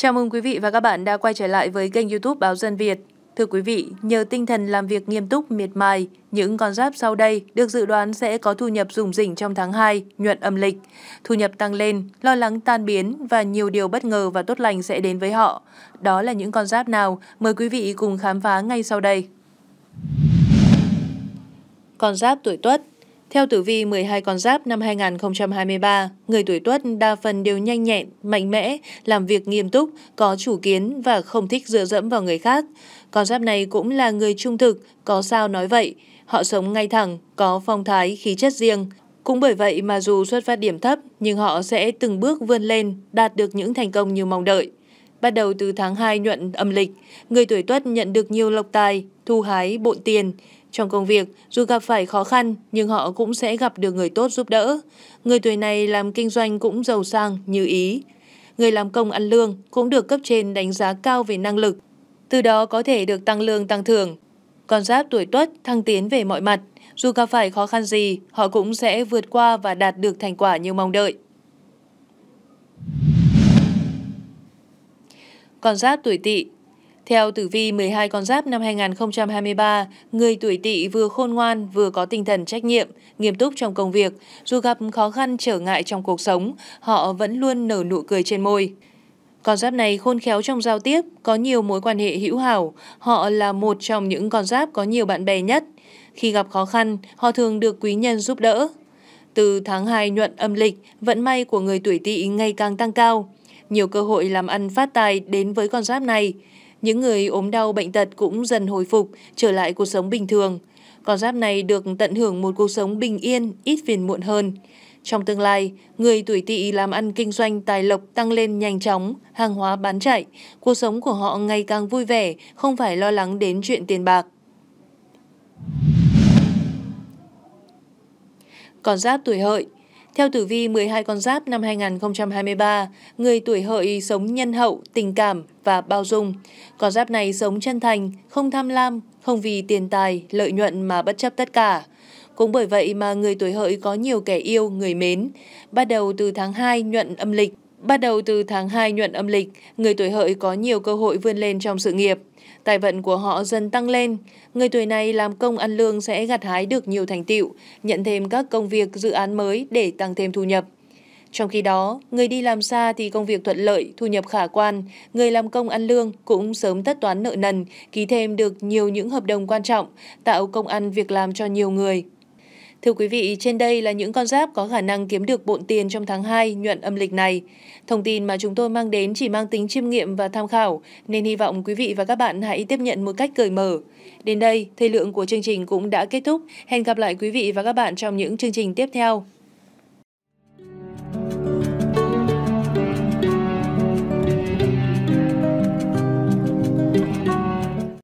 Chào mừng quý vị và các bạn đã quay trở lại với kênh YouTube Báo dân Việt. Thưa quý vị, nhờ tinh thần làm việc nghiêm túc, miệt mài, những con giáp sau đây được dự đoán sẽ có thu nhập rủng rỉnh trong tháng 2, nhuận âm lịch. Thu nhập tăng lên, lo lắng tan biến và nhiều điều bất ngờ và tốt lành sẽ đến với họ. Đó là những con giáp nào? Mời quý vị cùng khám phá ngay sau đây. Con giáp tuổi Tuất theo tử vi 12 con giáp năm 2023, người tuổi tuất đa phần đều nhanh nhẹn, mạnh mẽ, làm việc nghiêm túc, có chủ kiến và không thích dựa dẫm vào người khác. Con giáp này cũng là người trung thực, có sao nói vậy. Họ sống ngay thẳng, có phong thái, khí chất riêng. Cũng bởi vậy mà dù xuất phát điểm thấp, nhưng họ sẽ từng bước vươn lên, đạt được những thành công như mong đợi. Bắt đầu từ tháng 2 nhuận âm lịch, người tuổi tuất nhận được nhiều lộc tài, thu hái, bộn tiền. Trong công việc, dù gặp phải khó khăn nhưng họ cũng sẽ gặp được người tốt giúp đỡ. Người tuổi này làm kinh doanh cũng giàu sang như ý. Người làm công ăn lương cũng được cấp trên đánh giá cao về năng lực, từ đó có thể được tăng lương tăng thưởng. Con giáp tuổi tuất thăng tiến về mọi mặt, dù gặp phải khó khăn gì, họ cũng sẽ vượt qua và đạt được thành quả như mong đợi. Con giáp tuổi tỵ theo tử vi 12 con giáp năm 2023, người tuổi tỵ vừa khôn ngoan vừa có tinh thần trách nhiệm, nghiêm túc trong công việc, dù gặp khó khăn trở ngại trong cuộc sống, họ vẫn luôn nở nụ cười trên môi. Con giáp này khôn khéo trong giao tiếp, có nhiều mối quan hệ hữu hảo, họ là một trong những con giáp có nhiều bạn bè nhất. Khi gặp khó khăn, họ thường được quý nhân giúp đỡ. Từ tháng 2 nhuận âm lịch, vận may của người tuổi tỵ ngày càng tăng cao. Nhiều cơ hội làm ăn phát tài đến với con giáp này. Những người ốm đau bệnh tật cũng dần hồi phục, trở lại cuộc sống bình thường. Con giáp này được tận hưởng một cuộc sống bình yên, ít phiền muộn hơn. Trong tương lai, người tuổi tỵ làm ăn kinh doanh tài lộc tăng lên nhanh chóng, hàng hóa bán chạy, cuộc sống của họ ngày càng vui vẻ, không phải lo lắng đến chuyện tiền bạc. Còn giáp tuổi hợi theo tử vi 12 con giáp năm 2023, người tuổi hợi sống nhân hậu, tình cảm và bao dung. Con giáp này sống chân thành, không tham lam, không vì tiền tài, lợi nhuận mà bất chấp tất cả. Cũng bởi vậy mà người tuổi hợi có nhiều kẻ yêu, người mến. Bắt đầu từ tháng 2 nhuận âm lịch, Bắt đầu từ tháng 2 nhuận âm lịch, người tuổi hợi có nhiều cơ hội vươn lên trong sự nghiệp. Tài vận của họ dần tăng lên. Người tuổi này làm công ăn lương sẽ gặt hái được nhiều thành tựu, nhận thêm các công việc dự án mới để tăng thêm thu nhập. Trong khi đó, người đi làm xa thì công việc thuận lợi, thu nhập khả quan, người làm công ăn lương cũng sớm tất toán nợ nần, ký thêm được nhiều những hợp đồng quan trọng, tạo công ăn việc làm cho nhiều người. Thưa quý vị, trên đây là những con giáp có khả năng kiếm được bộn tiền trong tháng 2 nhuận âm lịch này. Thông tin mà chúng tôi mang đến chỉ mang tính chiêm nghiệm và tham khảo, nên hy vọng quý vị và các bạn hãy tiếp nhận một cách cởi mở. Đến đây, thời lượng của chương trình cũng đã kết thúc. Hẹn gặp lại quý vị và các bạn trong những chương trình tiếp theo.